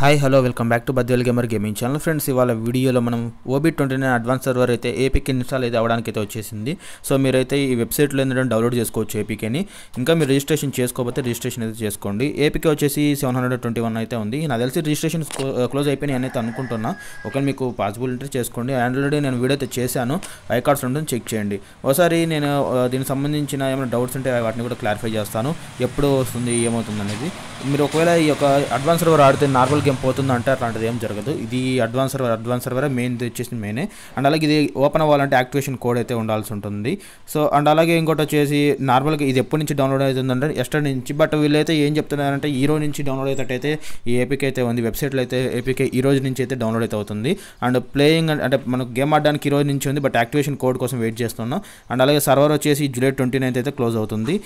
hi hello welcome back to Badvel gamer gaming channel friends ఇవాళ వీడియోలో మనం OB twenty nine advance server అయితే ఏపీకి ఇన్స్టాల్ అయితే అవడానికి అయితే వచ్చేసింది సో మీరైతే ఈ వెబ్సైట్లో ఏంటంటే డౌన్లోడ్ చేసుకోవచ్చు ఏపీకేని ఇంకా మీరు రిజిస్ట్రేషన్ చేసుకోకపోతే రిజిస్ట్రేషన్ అయితే చేసుకోండి ఏపీకి వచ్చేసి సెవెన్ హండ్రెడ్ ట్వంటీ వన్ అయితే ఉంది నాకు తెలిసి రిజిస్ట్రేషన్ క్లోజ్ అయిపోయినాయి అని అయితే అనుకుంటున్నా ఒకవేళ మీకు పాసిబుల్ ఉంటే చేసుకోండి ఆల్రెడీ నేను వీడియో అయితే చేశాను కార్డ్స్ ఉంటుంది చెక్ చేయండి ఒకసారి నేను దీనికి సంబంధించిన ఏమైనా డౌట్స్ ఉంటే వాటిని కూడా క్లారిఫై చేస్తాను ఎప్పుడు వస్తుంది ఏమవుతుంది అనేది మీరు ఒకవేళ ఈ యొక్క అడ్వాన్స్ సర్వర్ ఆడితే నార్మల్ పోతుందో పోతుందంటే అట్లాంటిది ఏం జరగదు ఇది advance server advance server main వచ్చేసి మెయినే అండ్ అలాగే ఇది ఓపెన్ అవ్వాలంటే యాక్టివేషన్ కోడ్ అయితే ఉండాల్సి ఉంటుంది సో అండ్ అలాగే ఇంకోటి వచ్చేసి నార్మల్గా ఇది ఎప్పటి నుంచి డౌన్లోడ్ అవుతుందంటే ఎస్టర్ నుంచి బట్ వీళ్ళైతే ఏం చెప్తున్నారంటే ఈ రోజు నుంచి డౌన్లోడ్ అయితే ఈ ఏపీకే అయితే ఉంది వెబ్సైట్లో అయితే ఏపీకే ఈ రోజు నుంచి అయితే డౌన్లోడ్ అయితే అవుతుంది అండ్ ప్లేయింగ్ అంటే మనకు గేమ్ ఆడడానికి ఈ రోజు నుంచి ఉంది బట్ యాక్టివేషన్ కోడ్ కోసం వెయిట్ చేస్తున్నాం అండ్ అలాగే సర్వర్ వచ్చేసి జూలై ట్వంటీ నైన్త్ అయితే క్లోజ్ అవుతుంది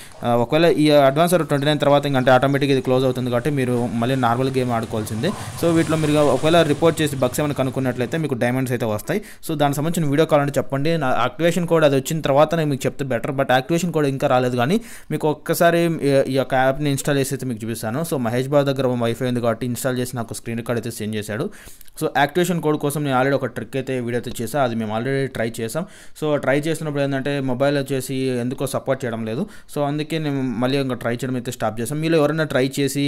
ఒకవేళ ఈ అడ్వాన్స్ సర్వర్ ట్వంటీ నైన్ తర్వాత ఇంకంటే ఆటోమేటిక్గా ఇది క్లోజ్ అవుతుంది కాబట్టి మీరు మళ్ళీ నార్మల్ గేమ్ ఆడుకోవాల్సింది ఉంటుంది సో వీటిలో మీరు ఒకవేళ రిపోర్ట్ చేసి బక్స్ ఏమైనా కనుక్కున్నట్లయితే మీకు డైమండ్స్ అయితే వస్తాయి సో దానికి సంబంధించిన వీడియో కాల్ అంటే చెప్పండి నా యాక్టివేషన్ కోడ్ అది వచ్చిన తర్వాత నేను మీకు చెప్తే బెటర్ బట్ యాక్టివేషన్ కోడ్ ఇంకా రాలేదు కానీ మీకు ఒక్కసారి ఈ యొక్క యాప్ని ఇన్స్టాల్ చేసి అయితే మీకు చూపిస్తాను సో మహేష్ బాబు దగ్గర వైఫై ఉంది కాబట్టి ఇన్స్టాల్ చేసి నాకు స్క్రీన్ కార్డ్ అయితే సెండ్ చేశాడు సో యాక్టివేషన్ కోడ్ కోసం నేను ఆల్రెడీ ఒక ట్రిక్ అయితే వీడియో అయితే చేశాను అది మేము ఆల్రెడీ ట్రై చేసాం సో ట్రై చేసినప్పుడు ఏంటంటే మొబైల్ వచ్చేసి ఎందుకో సపోర్ట్ చేయడం లేదు సో అందుకే నేను మళ్ళీ ఇంకా ట్రై చేయడం అయితే స్టాప్ చేసాం మీలో ఎవరైనా ట్రై చేసి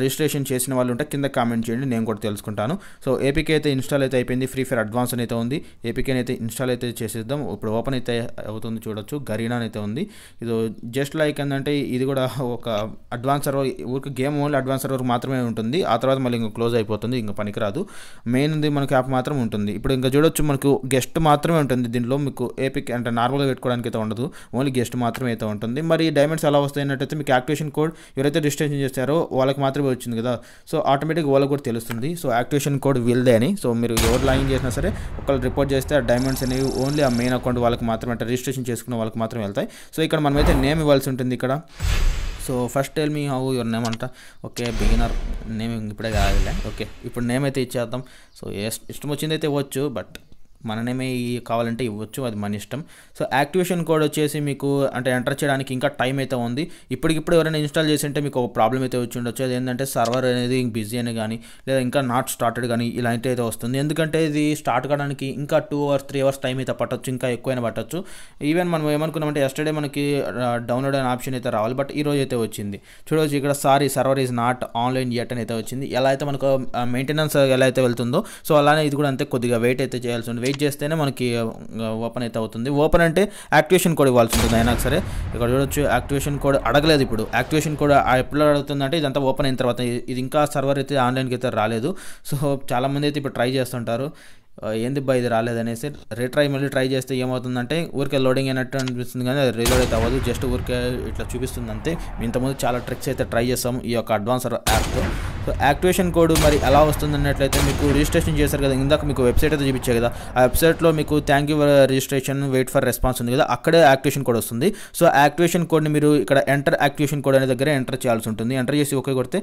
రిజిస్ట్రేషన్ చేసిన వాళ్ళు ఉంటే కింద కామెంట్ కామెంట్ చేయండి నేను కూడా తెలుసుకుంటాను సో ఏపీకే అయితే ఇన్స్టాల్ అయితే అయిపోయింది ఫ్రీ ఫైర్ అడ్వాన్స్ అయితే ఉంది ఏపీకే అయితే ఇన్స్టాల్ అయితే చేసేద్దాం ఇప్పుడు ఓపెన్ అయితే అవుతుంది చూడొచ్చు గరీనా అయితే ఉంది ఇది జస్ట్ లైక్ ఏంటంటే ఇది కూడా ఒక అడ్వాన్స్ సర్వర్ ఊరికి గేమ్ ఓన్లీ అడ్వాన్స్ సర్వర్ మాత్రమే ఉంటుంది ఆ తర్వాత మళ్ళీ ఇంకా క్లోజ్ అయిపోతుంది ఇంకా పనికిరాదు మెయిన్ ఉంది మనకి యాప్ మాత్రం ఉంటుంది ఇప్పుడు ఇంకా చూడొచ్చు మనకు గెస్ట్ మాత్రమే ఉంటుంది దీనిలో మీకు ఏపీకి అంటే నార్మల్గా పెట్టుకోవడానికి అయితే ఉండదు ఓన్లీ గెస్ట్ మాత్రమే అయితే ఉంటుంది మరి డైమండ్స్ ఎలా వస్తాయి అన్నట్టయితే మీకు యాక్టివేషన్ కోడ్ ఎవరైతే రిజిస్ట్రేషన్ చేస్తారో వాళ్ళకి మాత్రమే వచ్చింది కదా సో ఆటోమేటిక్ వాళ్ళ వాళ్ళకి కూడా తెలుస్తుంది సో యాక్టివేషన్ కోడ్ వీల్దే అని సో మీరు ఎవరు లాగిన్ చేసినా సరే ఒకళ్ళు రిపోర్ట్ చేస్తే ఆ డైమండ్స్ అనేవి ఓన్లీ ఆ మెయిన్ అకౌంట్ వాళ్ళకి మాత్రమే అంటే రిజిస్ట్రేషన్ చేసుకున్న వాళ్ళకి మాత్రం వెళ్తాయి సో ఇక్కడ మనమైతే నేమ్ ఇవ్వాల్సి ఉంటుంది ఇక్కడ so first tell me how your name అంట ఓకే బిగినర్ నేమ్ ఇప్పుడే కాదులే ఓకే ఇప్పుడు నేమ్ అయితే ఇచ్చేద్దాం సో ఇష్టం వచ్చింది అయితే ఇవ్వచ్చు బట్ మననేమే కావాలంటే ఇవ్వచ్చు అది మన ఇష్టం సో యాక్టివేషన్ కోడ్ వచ్చేసి మీకు అంటే ఎంటర్ చేయడానికి ఇంకా టైం అయితే ఉంది ఇప్పటికిప్పుడు ఎవరైనా ఇన్స్టాల్ చేసి ఉంటే మీకు ఒక ప్రాబ్లం అయితే వచ్చి ఉండొచ్చు అది ఏంటంటే సర్వర్ అనేది బిజీ అని కానీ లేదా ఇంకా నాట్ స్టార్టెడ్ కానీ ఇలాంటి అయితే వస్తుంది ఎందుకంటే ఇది స్టార్ట్ కావడానికి ఇంకా two hours three hours time అయితే పట్టచ్చు ఇంకా ఎక్కువైనా పట్టచ్చు ఈవెన్ మనం ఏమనుకున్నామంటే ఎస్టర్డే మనకి డౌన్లోడ్ అనే ఆప్షన్ అయితే రావాలి బట్ ఈ రోజు అయితే వచ్చింది చూడవచ్చు ఇక్కడ sorry server is not online at అని అయితే వచ్చింది ఎలా అయితే మనకు మెయింటెనెన్స్ ఎలా అయితే వెళ్తుందో సో అలానే ఇది కూడా అంతే కొద్దిగా వెయిట్ అయితే చేయాల్సి ఉంది వెయిట్ క్లిక్ చేస్తేనే మనకి ఓపెన్ అయితే అవుతుంది ఓపెన్ అంటే యాక్టివేషన్ కోడ్ ఇవ్వాల్సి ఉంటుంది అయినా సరే ఇక్కడ చూడొచ్చు యాక్టివేషన్ కోడ్ అడగలేదు ఇప్పుడు యాక్టివేషన్ కోడ్ ఎప్పుడు అడుగుతుందంటే ఇదంతా ఓపెన్ అయిన తర్వాత ఇది ఇంకా సర్వర్ అయితే ఆన్లైన్కి అయితే రాలేదు సో చాలామంది అయితే ఇప్పుడు ట్రై చేస్తుంటారు ఏంది బా ఇది అనేసి రీట్రై మళ్ళీ ట్రై చేస్తే ఏమవుతుందంటే ఊరికే లోడింగ్ అయినట్టు అనిపిస్తుంది కానీ అది రీలోడ్ అయితే అవ్వదు జస్ట్ ఊరికే ఇట్లా చూపిస్తుంది అంతే ఇంతకుముందు చాలా ట్రిక్స్ అయితే ట్రై చేస్తాము ఈ యొక్క అడ్వాన్సర్ యాప్తో సో యాక్టివేషన్ కోడ్ మరి ఎలా వస్తుందన్నట్లయితే మీకు రిజిస్ట్రేషన్ చేశారు కదా ఇందాక మీకు వెబ్సైట్ అయితే చూపించాయి కదా ఆ వెబ్సైట్లో మీకు thank you registration wait for response ఉంది కదా అక్కడే యాక్టివేషన్ కోడ్ వస్తుంది సో యాక్టివేషన్ కోడ్ని మీరు ఇక్కడ ఎంటర్ యాక్టివేషన్ కోడ్ అనే దగ్గర ఎంటర్ చేయాల్సి ఉంటుంది ఎంటర్ చేసి ఒకరి కొడితే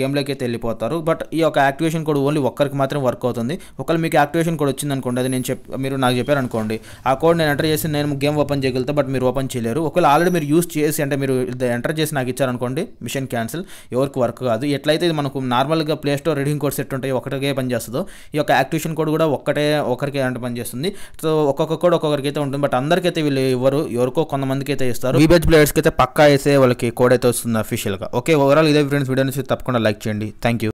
గేమ్లోకి అయితే వెళ్ళిపోతారు బట్ ఈ యొక్క యాక్టివేషన్ కోడ్ ఓన్లీ ఒక్కరికి మాత్రం వర్క్ అవుతుంది ఒకవేళ మీకు యాక్టివేషన్ కోడ్ వచ్చింది అనుకోండి అది నేను చెప్ మీరు నాకు చెప్పారు అనుకోండి ఆ కోడ్ నేను ఎంటర్ చేసి నేను గేమ్ ఓపెన్ చేయగలుగుతా బట్ మీరు ఓపెన్ చేయలేరు ఒకవేళ ఆల్రెడీ మీరు యూస్ చేసి అంటే మీరు ఎంటర్ చేసి నాకు ఇచ్చారనుకోండి మిషన్ క్యాన్సిల్ ఎవరికి వర్క్ కాదు ఎట్లయితే ఇది మనకు నార్మల్గా ప్లేస్టోర్ రీడింగ్ కోడ్స్ ఎట్టుంటాయి ఒకటే పని చేస్తుందో ఈ యొక్క యాక్టివేషన్ కోడ్ కూడా ఒక్కటే ఒకరికి అంటే పనిచేస్తుంది సో ఒక్కొక్క కోడ్ ఒక్కొక్కరికి అయితే ఉంటుంది బట్ అందరికైతే వీళ్ళు ఎవరు ఎవరికో కొంతమందికి అయితే ఇస్తారు వీబేజ్ ప్లేయర్స్కి అయితే పక్కా అయితే వాళ్ళకి కోడ్ అయితే వస్తుంది అఫీషియల్గా ఓకే ఓవరాల్ ఇదే ఫ్రెండ్స్ వీడియో నుంచి తప్పకుండా లైక్ చేయండి థ్యాంక్ యూ